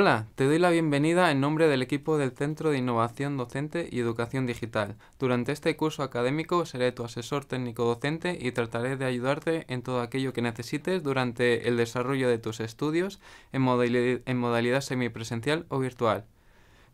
Hola, te doy la bienvenida en nombre del equipo del Centro de Innovación Docente y Educación Digital. Durante este curso académico seré tu asesor técnico docente y trataré de ayudarte en todo aquello que necesites durante el desarrollo de tus estudios en, modalidad, semipresencial o virtual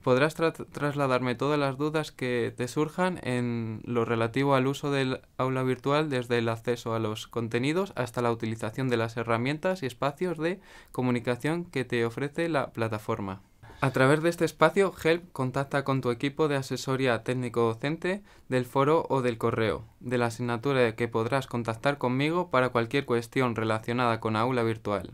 podrás trasladarme todas las dudas que te surjan en lo relativo al uso del aula virtual desde el acceso a los contenidos hasta la utilización de las herramientas y espacios de comunicación que te ofrece la plataforma. A través de este espacio, HELP contacta con tu equipo de asesoría técnico-docente del foro o del correo, de la asignatura que podrás contactar conmigo para cualquier cuestión relacionada con aula virtual.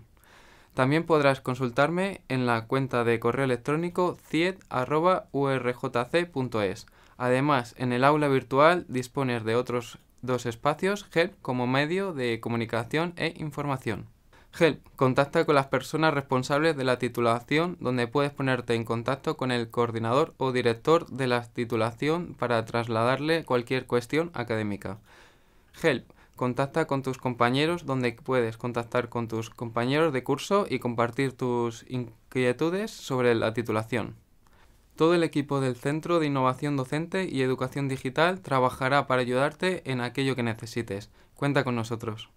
También podrás consultarme en la cuenta de correo electrónico ciet@urjc.es. Además, en el aula virtual dispones de otros dos espacios, HELP como medio de comunicación e información. HELP, contacta con las personas responsables de la titulación donde puedes ponerte en contacto con el coordinador o director de la titulación para trasladarle cualquier cuestión académica. HELP, contacta con tus compañeros donde puedes contactar con tus compañeros de curso y compartir tus inquietudes sobre la titulación. Todo el equipo del Centro de Innovación Docente y Educación Digital trabajará para ayudarte en aquello que necesites. Cuenta con nosotros.